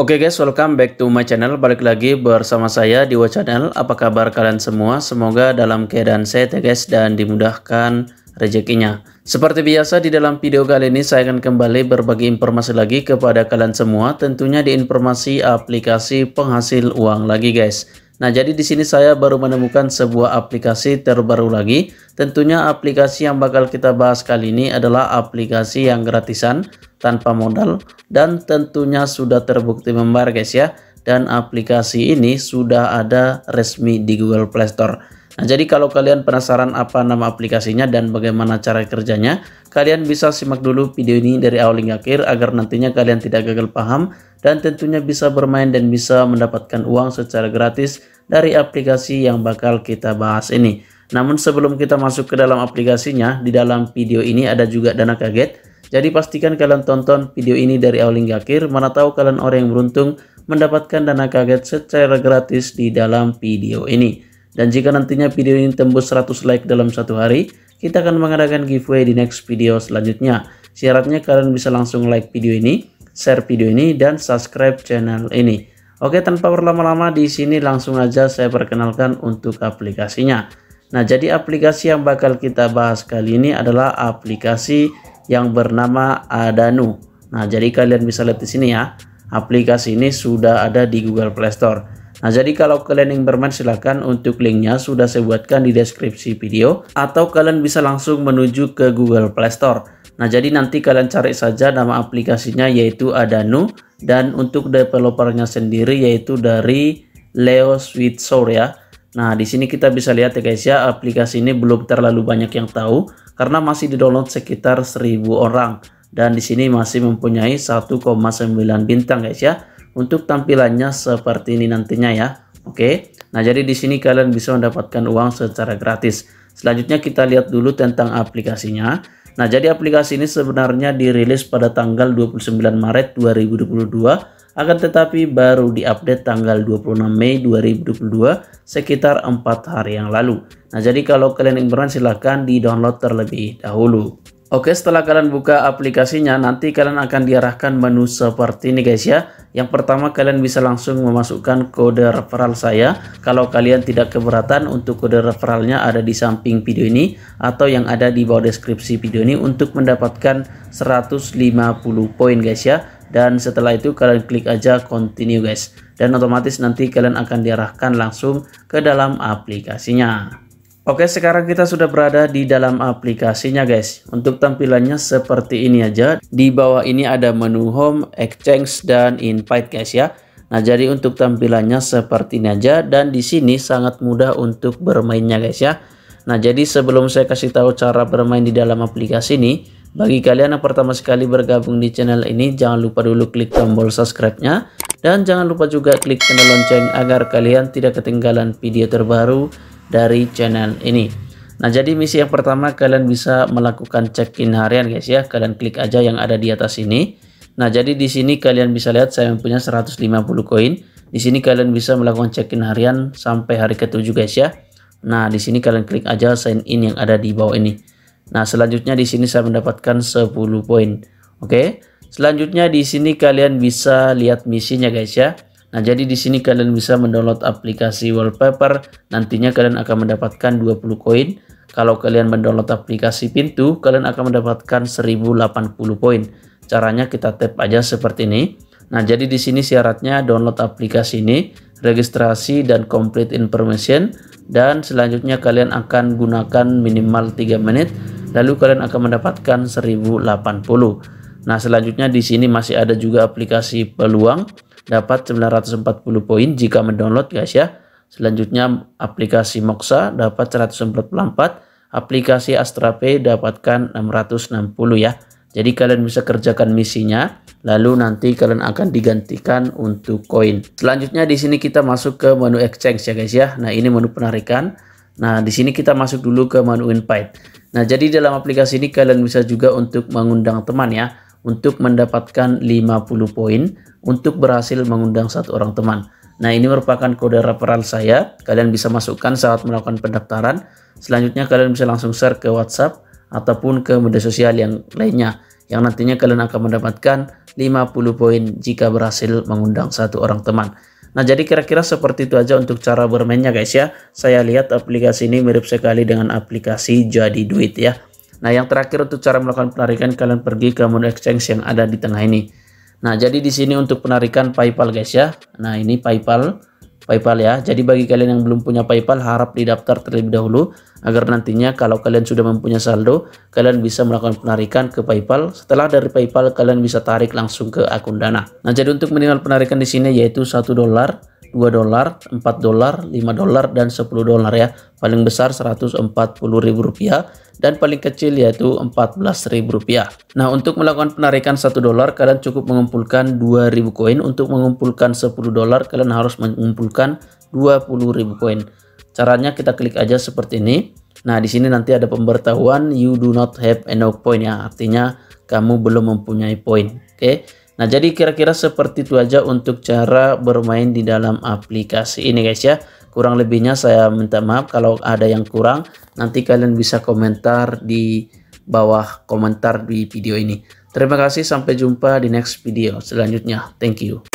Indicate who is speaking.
Speaker 1: Oke okay guys, welcome back to my channel. Balik lagi bersama saya di Channel. Apa kabar kalian semua? Semoga dalam keadaan sehat ya guys dan dimudahkan rezekinya. Seperti biasa di dalam video kali ini saya akan kembali berbagi informasi lagi kepada kalian semua tentunya di informasi aplikasi penghasil uang lagi guys. Nah, jadi di sini saya baru menemukan sebuah aplikasi terbaru lagi. Tentunya aplikasi yang bakal kita bahas kali ini adalah aplikasi yang gratisan tanpa modal dan tentunya sudah terbukti membayar guys ya dan aplikasi ini sudah ada resmi di Google Play Store. Nah, jadi kalau kalian penasaran apa nama aplikasinya dan bagaimana cara kerjanya, kalian bisa simak dulu video ini dari awal hingga akhir agar nantinya kalian tidak gagal paham dan tentunya bisa bermain dan bisa mendapatkan uang secara gratis dari aplikasi yang bakal kita bahas ini. Namun sebelum kita masuk ke dalam aplikasinya, di dalam video ini ada juga dana kaget jadi pastikan kalian tonton video ini dari awal hingga akhir, mana tahu kalian orang yang beruntung mendapatkan dana kaget secara gratis di dalam video ini. Dan jika nantinya video ini tembus 100 like dalam satu hari, kita akan mengadakan giveaway di next video selanjutnya. Syaratnya kalian bisa langsung like video ini, share video ini, dan subscribe channel ini. Oke, tanpa berlama-lama di sini langsung aja saya perkenalkan untuk aplikasinya. Nah, jadi aplikasi yang bakal kita bahas kali ini adalah aplikasi yang bernama Adanu. Nah, jadi kalian bisa lihat di sini ya, aplikasi ini sudah ada di Google Play Store. Nah, jadi kalau kalian yang bermain silahkan untuk linknya sudah saya buatkan di deskripsi video atau kalian bisa langsung menuju ke Google Play Store. Nah, jadi nanti kalian cari saja nama aplikasinya yaitu Adanu dan untuk developernya sendiri yaitu dari Leo Switzer ya. Nah, di sini kita bisa lihat ya guys ya, aplikasi ini belum terlalu banyak yang tahu karena masih didownload sekitar 1000 orang dan di sini masih mempunyai 1,9 bintang guys ya untuk tampilannya seperti ini nantinya ya oke nah jadi di sini kalian bisa mendapatkan uang secara gratis selanjutnya kita lihat dulu tentang aplikasinya nah jadi aplikasi ini sebenarnya dirilis pada tanggal 29 Maret 2022 akan tetapi baru diupdate tanggal 26 Mei 2022 sekitar 4 hari yang lalu. Nah jadi kalau kalian ingin silahkan di download terlebih dahulu. Oke setelah kalian buka aplikasinya nanti kalian akan diarahkan menu seperti ini guys ya. Yang pertama kalian bisa langsung memasukkan kode referral saya. Kalau kalian tidak keberatan untuk kode referralnya ada di samping video ini atau yang ada di bawah deskripsi video ini untuk mendapatkan 150 poin guys ya dan setelah itu kalian klik aja continue guys dan otomatis nanti kalian akan diarahkan langsung ke dalam aplikasinya Oke sekarang kita sudah berada di dalam aplikasinya guys untuk tampilannya seperti ini aja di bawah ini ada menu home exchange dan invite guys ya Nah, jadi untuk tampilannya seperti ini aja dan di sini sangat mudah untuk bermainnya guys ya. Nah, jadi sebelum saya kasih tahu cara bermain di dalam aplikasi ini, bagi kalian yang pertama sekali bergabung di channel ini, jangan lupa dulu klik tombol subscribe-nya. Dan jangan lupa juga klik tanda lonceng agar kalian tidak ketinggalan video terbaru dari channel ini. Nah, jadi misi yang pertama kalian bisa melakukan check-in harian guys ya. Kalian klik aja yang ada di atas ini. Nah, jadi di sini kalian bisa lihat saya mempunyai 150 koin. Di sini kalian bisa melakukan check-in harian sampai hari ketujuh guys ya. Nah, di sini kalian klik aja sign in yang ada di bawah ini. Nah, selanjutnya di sini saya mendapatkan 10 poin. Oke. Selanjutnya di sini kalian bisa lihat misinya guys ya. Nah, jadi di sini kalian bisa mendownload aplikasi wallpaper. Nantinya kalian akan mendapatkan 20 koin. Kalau kalian mendownload aplikasi pintu, kalian akan mendapatkan 1080 poin. Caranya kita tap aja seperti ini. Nah, jadi di sini syaratnya download aplikasi ini, registrasi dan complete information dan selanjutnya kalian akan gunakan minimal 3 menit lalu kalian akan mendapatkan 1080. Nah, selanjutnya di sini masih ada juga aplikasi peluang dapat 940 poin jika mendownload guys ya. Selanjutnya aplikasi Moksa dapat 144, aplikasi AstraPay dapatkan 660 ya. Jadi kalian bisa kerjakan misinya, lalu nanti kalian akan digantikan untuk koin. Selanjutnya di sini kita masuk ke menu exchange ya guys ya. Nah ini menu penarikan. Nah di sini kita masuk dulu ke menu invite. Nah, jadi dalam aplikasi ini kalian bisa juga untuk mengundang teman ya, untuk mendapatkan 50 poin untuk berhasil mengundang satu orang teman. Nah, ini merupakan kode referral saya. Kalian bisa masukkan saat melakukan pendaftaran. Selanjutnya kalian bisa langsung share ke WhatsApp ataupun ke media sosial yang lainnya yang nantinya kalian akan mendapatkan 50 poin jika berhasil mengundang satu orang teman. Nah, jadi kira-kira seperti itu aja untuk cara bermainnya guys ya. Saya lihat aplikasi ini mirip sekali dengan aplikasi jadi duit ya. Nah, yang terakhir untuk cara melakukan penarikan kalian pergi ke menu exchange yang ada di tengah ini. Nah, jadi di sini untuk penarikan PayPal guys ya. Nah, ini PayPal. PayPal ya. Jadi bagi kalian yang belum punya PayPal harap didaftar terlebih dahulu agar nantinya kalau kalian sudah mempunyai saldo, kalian bisa melakukan penarikan ke PayPal. Setelah dari PayPal kalian bisa tarik langsung ke akun Dana. Nah, jadi untuk minimal penarikan di sini yaitu 1 dolar 2 dolar, 4 dolar, 5 dolar, dan 10 dolar ya. Paling besar 140 ribu rupiah dan paling kecil yaitu 14 ribu rupiah. Nah untuk melakukan penarikan 1 dolar kalian cukup mengumpulkan 2000 koin. Untuk mengumpulkan 10 dolar kalian harus mengumpulkan 20 ribu koin. Caranya kita klik aja seperti ini. Nah di sini nanti ada pemberitahuan you do not have enough point ya. Artinya kamu belum mempunyai poin. Oke. Okay? Nah, jadi kira-kira seperti itu aja untuk cara bermain di dalam aplikasi ini guys ya. Kurang lebihnya saya minta maaf kalau ada yang kurang. Nanti kalian bisa komentar di bawah komentar di video ini. Terima kasih sampai jumpa di next video selanjutnya. Thank you.